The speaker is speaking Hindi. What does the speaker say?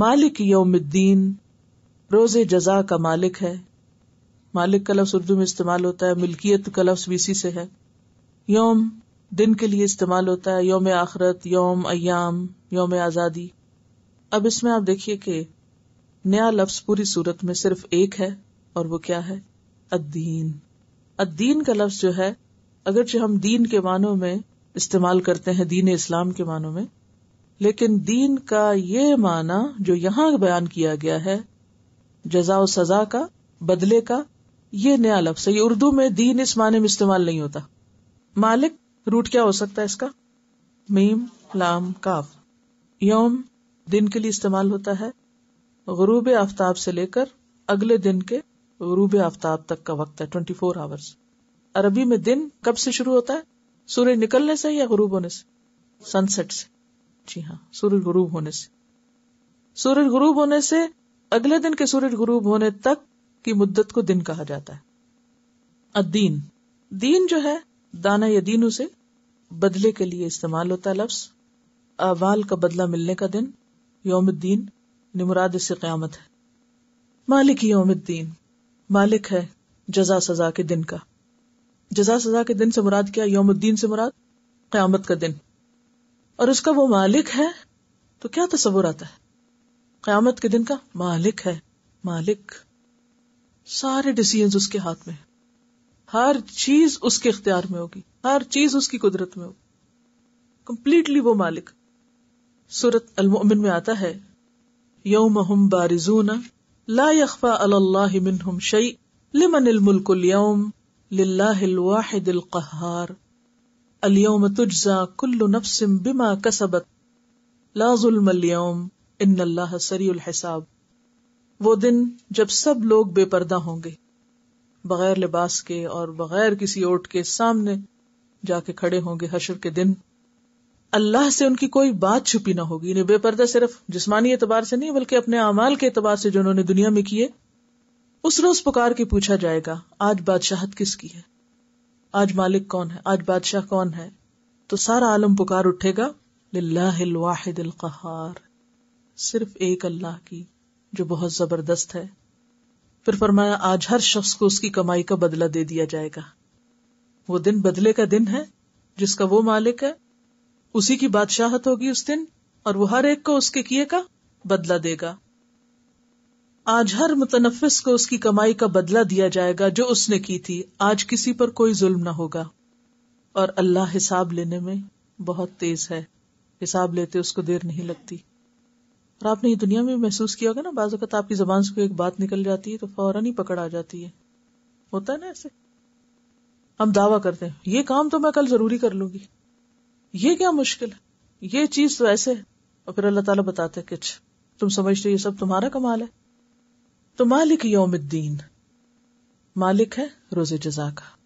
मालिक योमद्दीन रोजे जजा का मालिक है मालिक का लफ्स उर्दू में इस्तेमाल होता है मिल्कियत का लफ्स भी इसी से है योम दिन के लिए इस्तेमाल होता है योम आखरत योम अयाम योम आज़ादी अब इसमें आप देखिए कि नया लफ्स पूरी सूरत में सिर्फ एक है और वो क्या है अद्दीन अद्दीन का लफ्ज जो है अगर जो हम दीन के मानों में इस्तेमाल करते हैं दीन इस्लाम के मानों में लेकिन दीन का ये माना जो यहां बयान किया गया है जजा सजा का बदले का ये नया लफ्ज है उर्दू में दीन इस माने में इस्तेमाल नहीं होता मालिक रूट क्या हो सकता है इसका मीम लाम काफ यौम दिन के लिए इस्तेमाल होता है गरूब आफ्ताब से लेकर अगले दिन के गरूब आफ्ताब तक का वक्त है ट्वेंटी फोर आवर्स अरबी में दिन कब से शुरू होता है सूर्य निकलने से या गरूब होने से सनसेट से जी हाँ सूरज गुरूब होने से सूरज गुरूब होने से अगले दिन के सूरज गुरूब होने तक की मुद्दत को दिन कहा जाता है अदीन दीन जो है दाना या दीनू से बदले के लिए इस्तेमाल होता है लफ्स अवाल का बदला मिलने का दिन योमुद्दीन निमुराद इससे क्यामत है मालिक ही योमुद्दीन मालिक है जजा सजा के दिन का जजा सजा के दिन से मुराद क्या योमुद्दीन से मुराद क्यामत का दिन और उसका वो मालिक है तो क्या तस्वुर आता है क्यामत के दिन का मालिक है मालिक सारे डिसीजन उसके हाथ में है हर चीज उसके इख्तियार में होगी हर चीज उसकी कुदरत में होगी कंप्लीटली वो मालिक सूरत अलमोमिन में आता है यौम हम बारिजून ला यखा अल्लाह मिन हम शई लिमन मुल्कुल यौम लिल्लाहिल कहार अलियम तुजा कुल्लु नफ्सिम बिमा कसबत लाजुलमलियम इन अल्लाह सरील हिसाब वो दिन जब सब लोग बेपर्दा होंगे बगैर लिबास के और बगैर किसी ओट के सामने जाके खड़े होंगे हशर के दिन अल्लाह से उनकी कोई बात छुपी ना होगी इन्हें बेपर्दा सिर्फ जिसमानी एतबार से नहीं बल्कि अपने अमाल के एतबार से जो उन्होंने दुनिया में किए उस रोज पुकार के पूछा जाएगा आज बादशाहत किसकी है आज मालिक कौन है आज बादशाह कौन है तो सारा आलम पुकार उठेगा लाहिद सिर्फ एक अल्लाह की जो बहुत जबरदस्त है फिर फरमाया आज हर शख्स को उसकी कमाई का बदला दे दिया जाएगा वो दिन बदले का दिन है जिसका वो मालिक है उसी की बादशाहत होगी उस दिन और वो हर एक को उसके किए का बदला देगा आज हर मुतनफिस को उसकी कमाई का बदला दिया जाएगा जो उसने की थी आज किसी पर कोई जुल्म ना होगा और अल्लाह हिसाब लेने में बहुत तेज है हिसाब लेते उसको देर नहीं लगती और आपने ये दुनिया में महसूस किया होगा ना बाज आपकी जबान से कोई एक बात निकल जाती है तो फौरन ही पकड़ आ जाती है होता है ना ऐसे हम दावा करते हैं ये काम तो मैं कल जरूरी कर लूंगी ये क्या मुश्किल है ये चीज तो ऐसे है और फिर अल्लाह ताला बताते कुछ तुम समझते हो ये सब तुम्हारा कमाल है तो मालिक योम मालिक है रोजे जजाका